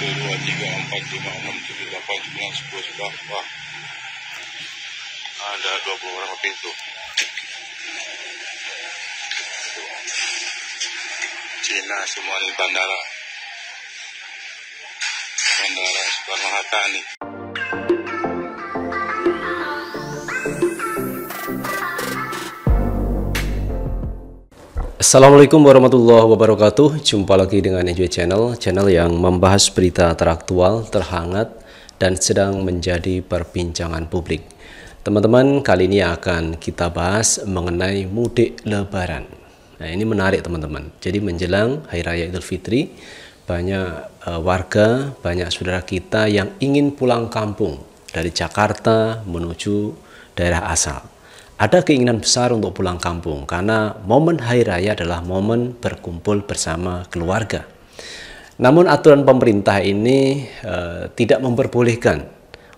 satu dua tiga empat lima enam tujuh delapan sembilan sepuluh sebelas wah ada dua puluh orang lebih itu Cina semua di bandara bandara Soekarno Hatta nih Assalamualaikum warahmatullahi wabarakatuh Jumpa lagi dengan Enjoy Channel Channel yang membahas berita teraktual, terhangat Dan sedang menjadi perbincangan publik Teman-teman, kali ini akan kita bahas mengenai mudik lebaran Nah ini menarik teman-teman Jadi menjelang Hari Raya Idul Fitri Banyak uh, warga, banyak saudara kita yang ingin pulang kampung Dari Jakarta menuju daerah asal ada keinginan besar untuk pulang kampung karena momen hari raya adalah momen berkumpul bersama keluarga. Namun aturan pemerintah ini e, tidak memperbolehkan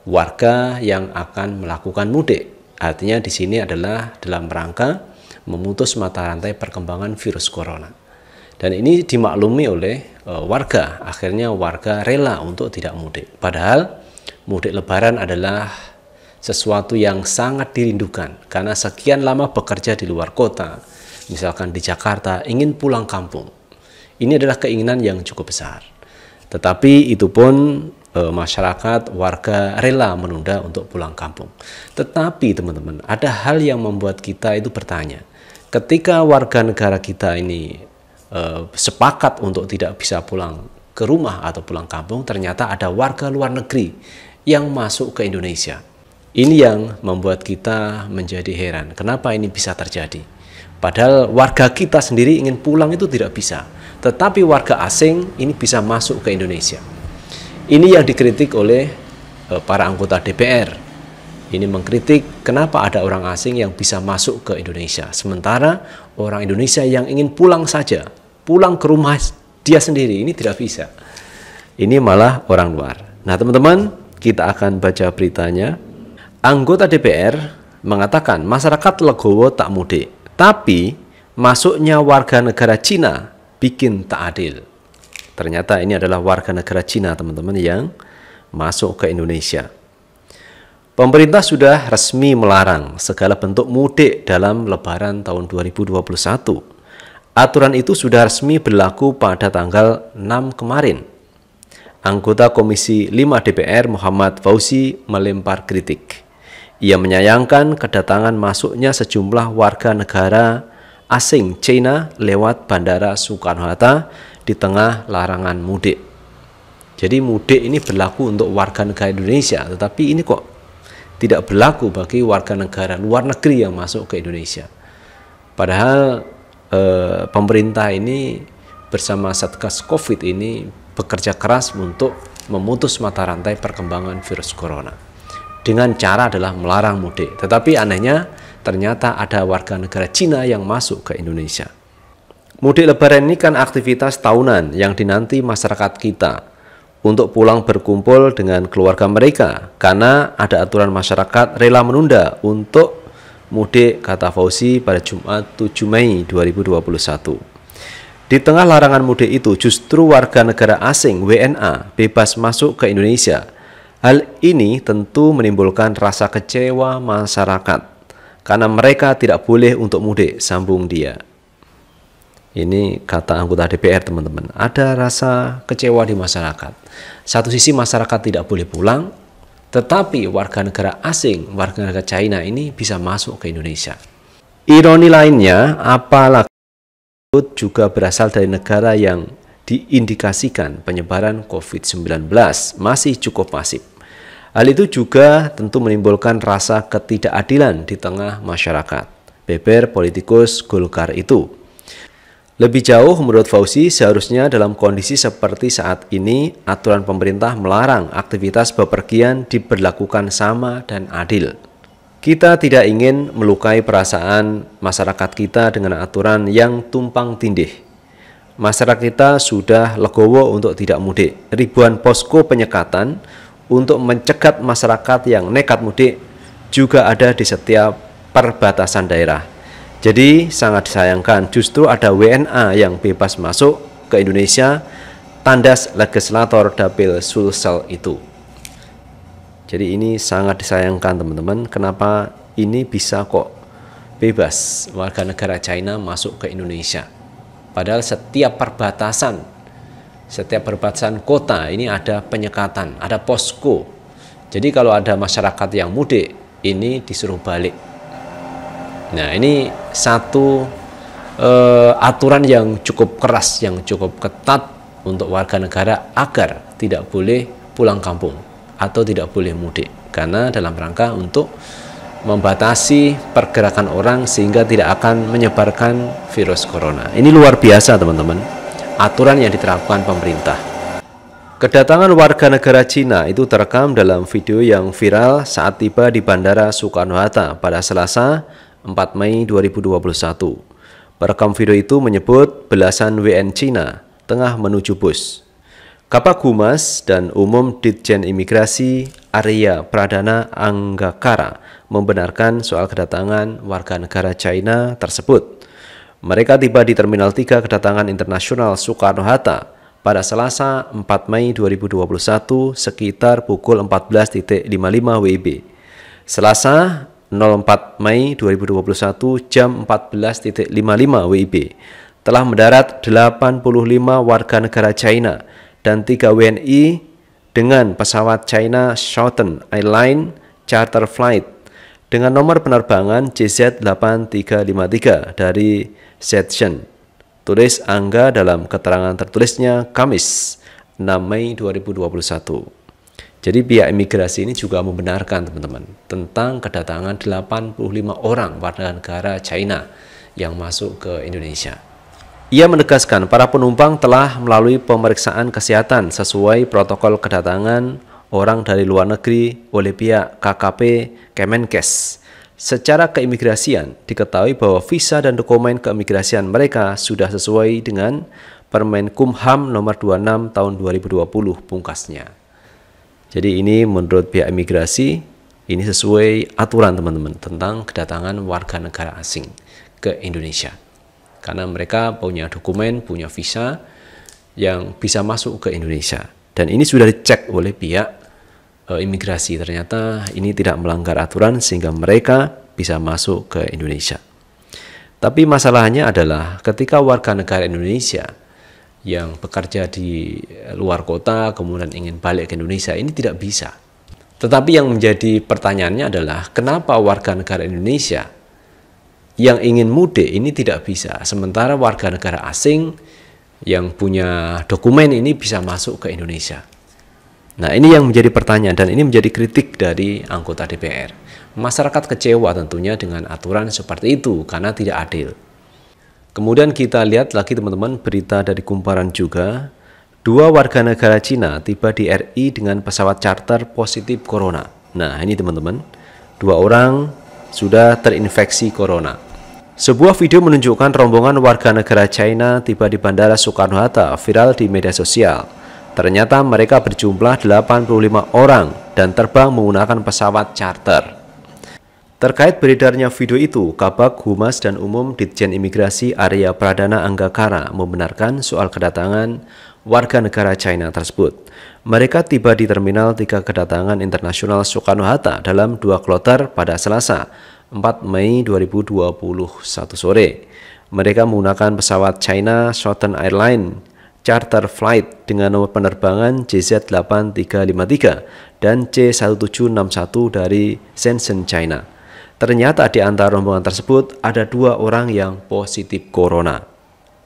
warga yang akan melakukan mudik. Artinya di sini adalah dalam rangka memutus mata rantai perkembangan virus corona. Dan ini dimaklumi oleh e, warga. Akhirnya warga rela untuk tidak mudik. Padahal mudik lebaran adalah sesuatu yang sangat dirindukan karena sekian lama bekerja di luar kota, misalkan di Jakarta, ingin pulang kampung. Ini adalah keinginan yang cukup besar. Tetapi itu pun e, masyarakat warga rela menunda untuk pulang kampung. Tetapi teman-teman, ada hal yang membuat kita itu bertanya. Ketika warga negara kita ini e, sepakat untuk tidak bisa pulang ke rumah atau pulang kampung, ternyata ada warga luar negeri yang masuk ke Indonesia ini yang membuat kita menjadi heran, kenapa ini bisa terjadi? Padahal warga kita sendiri ingin pulang itu tidak bisa, tetapi warga asing ini bisa masuk ke Indonesia. Ini yang dikritik oleh eh, para anggota DPR. Ini mengkritik kenapa ada orang asing yang bisa masuk ke Indonesia, sementara orang Indonesia yang ingin pulang saja, pulang ke rumah dia sendiri ini tidak bisa. Ini malah orang luar. Nah, teman-teman, kita akan baca beritanya. Anggota DPR mengatakan masyarakat legowo tak mudik, tapi masuknya warga negara Cina bikin tak adil. Ternyata ini adalah warga negara Cina teman-teman yang masuk ke Indonesia. Pemerintah sudah resmi melarang segala bentuk mudik dalam lebaran tahun 2021. Aturan itu sudah resmi berlaku pada tanggal 6 kemarin. Anggota Komisi 5 DPR Muhammad Fauzi melempar kritik. Ia menyayangkan kedatangan masuknya sejumlah warga negara asing Cina lewat Bandara Soekarno-Hatta di tengah larangan mudik. Jadi mudik ini berlaku untuk warga negara Indonesia, tetapi ini kok tidak berlaku bagi warga negara luar negeri yang masuk ke Indonesia. Padahal eh, pemerintah ini bersama Satgas Covid ini bekerja keras untuk memutus mata rantai perkembangan virus corona dengan cara adalah melarang mudik. Tetapi anehnya ternyata ada warga negara Cina yang masuk ke Indonesia. Mudik lebaran ini kan aktivitas tahunan yang dinanti masyarakat kita untuk pulang berkumpul dengan keluarga mereka karena ada aturan masyarakat rela menunda untuk mudik kata Fauzi pada Jumat 7 Mei 2021. Di tengah larangan mudik itu justru warga negara asing WNA bebas masuk ke Indonesia Hal ini tentu menimbulkan rasa kecewa masyarakat karena mereka tidak boleh untuk mudik, sambung dia. Ini kata anggota DPR teman-teman. Ada rasa kecewa di masyarakat. Satu sisi masyarakat tidak boleh pulang, tetapi warga negara asing, warga negara China ini bisa masuk ke Indonesia. Ironi lainnya, apalagi juga berasal dari negara yang diindikasikan penyebaran COVID-19 masih cukup masif. Hal itu juga tentu menimbulkan rasa ketidakadilan di tengah masyarakat. Beber politikus Golkar itu. Lebih jauh menurut Fauzi seharusnya dalam kondisi seperti saat ini aturan pemerintah melarang aktivitas bepergian diberlakukan sama dan adil. Kita tidak ingin melukai perasaan masyarakat kita dengan aturan yang tumpang tindih. Masyarakat kita sudah legowo untuk tidak mudik. Ribuan posko penyekatan untuk mencegat masyarakat yang nekat mudik juga ada di setiap perbatasan daerah. Jadi sangat disayangkan justru ada WNA yang bebas masuk ke Indonesia tandas legislator Dapil Sulsel itu. Jadi ini sangat disayangkan teman-teman. Kenapa ini bisa kok bebas warga negara China masuk ke Indonesia? Padahal setiap perbatasan setiap perbatasan kota ini ada penyekatan, ada posko. Jadi kalau ada masyarakat yang mudik, ini disuruh balik. Nah, ini satu eh, aturan yang cukup keras, yang cukup ketat untuk warga negara agar tidak boleh pulang kampung atau tidak boleh mudik karena dalam rangka untuk membatasi pergerakan orang sehingga tidak akan menyebarkan virus corona. Ini luar biasa, teman-teman aturan yang diterapkan pemerintah. Kedatangan warga negara Cina itu terekam dalam video yang viral saat tiba di Bandara Soekarno-Hatta pada Selasa 4 Mei 2021. Perekam video itu menyebut belasan WN Cina tengah menuju bus. Kapak Humas dan Umum Ditjen Imigrasi Arya Pradana Anggakara membenarkan soal kedatangan warga negara China tersebut. Mereka tiba di Terminal 3 kedatangan internasional Soekarno-Hatta pada Selasa 4 Mei 2021 sekitar pukul 14.55 WIB. Selasa 04 Mei 2021 jam 14.55 WIB telah mendarat 85 warga negara China dan 3 WNI dengan pesawat China Southern Airlines Charter Flight dengan nomor penerbangan CZ8353 dari Shenzhen. Tulis Angga dalam keterangan tertulisnya Kamis 6 Mei 2021. Jadi pihak imigrasi ini juga membenarkan teman-teman tentang kedatangan 85 orang warga negara China yang masuk ke Indonesia. Ia menegaskan para penumpang telah melalui pemeriksaan kesehatan sesuai protokol kedatangan orang dari luar negeri oleh pihak KKP Kemenkes. Secara keimigrasian, diketahui bahwa visa dan dokumen keimigrasian mereka sudah sesuai dengan Permen Kumham nomor 26 tahun 2020 pungkasnya. Jadi ini menurut pihak imigrasi, ini sesuai aturan teman-teman tentang kedatangan warga negara asing ke Indonesia. Karena mereka punya dokumen, punya visa yang bisa masuk ke Indonesia. Dan ini sudah dicek oleh pihak e, imigrasi. Ternyata ini tidak melanggar aturan sehingga mereka bisa masuk ke Indonesia. Tapi masalahnya adalah ketika warga negara Indonesia yang bekerja di eh, luar kota kemudian ingin balik ke Indonesia ini tidak bisa. Tetapi yang menjadi pertanyaannya adalah kenapa warga negara Indonesia yang ingin mudik ini tidak bisa sementara warga negara asing yang punya dokumen ini bisa masuk ke Indonesia. Nah, ini yang menjadi pertanyaan dan ini menjadi kritik dari anggota DPR. Masyarakat kecewa tentunya dengan aturan seperti itu karena tidak adil. Kemudian kita lihat lagi teman-teman berita dari Kumparan juga. Dua warga negara Cina tiba di RI dengan pesawat charter positif corona. Nah, ini teman-teman, dua orang sudah terinfeksi corona. Sebuah video menunjukkan rombongan warga negara China tiba di Bandara Soekarno-Hatta viral di media sosial. Ternyata mereka berjumlah 85 orang dan terbang menggunakan pesawat charter. Terkait beredarnya video itu, Kabak Humas dan Umum Ditjen Imigrasi Arya Pradana Anggakara membenarkan soal kedatangan warga negara China tersebut. Mereka tiba di Terminal 3 Kedatangan Internasional Soekarno-Hatta dalam dua kloter pada Selasa, 4 Mei 2021 sore. Mereka menggunakan pesawat China Southern Airlines charter flight dengan nomor penerbangan JZ8353 dan C1761 dari Shenzhen, China. Ternyata di antara rombongan tersebut ada dua orang yang positif corona.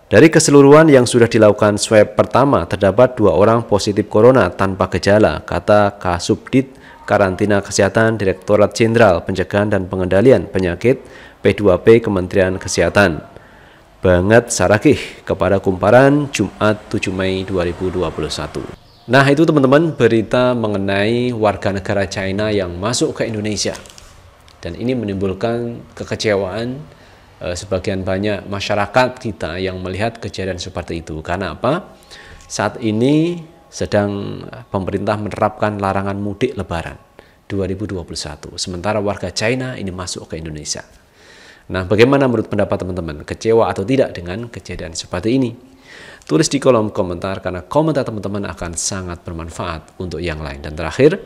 Dari keseluruhan yang sudah dilakukan swab pertama, terdapat dua orang positif corona tanpa gejala, kata Kasubdit Karantina Kesehatan Direktorat Jenderal Pencegahan dan Pengendalian Penyakit P2P Kementerian Kesehatan banget Sarakih kepada kumparan Jumat 7 Mei 2021. Nah itu teman-teman berita mengenai warga negara China yang masuk ke Indonesia. Dan ini menimbulkan kekecewaan e, sebagian banyak masyarakat kita yang melihat kejadian seperti itu. Karena apa? Saat ini sedang pemerintah menerapkan larangan mudik lebaran 2021. Sementara warga China ini masuk ke Indonesia. Nah, bagaimana menurut pendapat teman-teman? Kecewa atau tidak dengan kejadian seperti ini? Tulis di kolom komentar karena komentar teman-teman akan sangat bermanfaat untuk yang lain. Dan terakhir,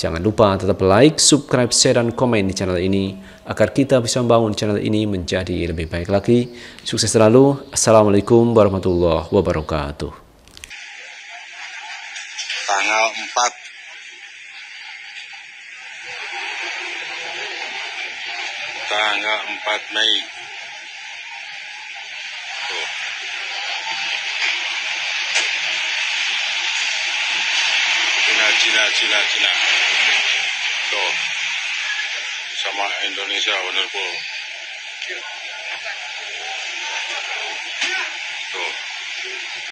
jangan lupa tetap like, subscribe, share, dan komen di channel ini agar kita bisa membangun channel ini menjadi lebih baik lagi. Sukses selalu. Assalamualaikum warahmatullahi wabarakatuh. Tanggal 4 tanggal 4 Mei. Cina, Cina, Cina, Cina. Tuh. Sama Indonesia Wonderful. bu. Tuh.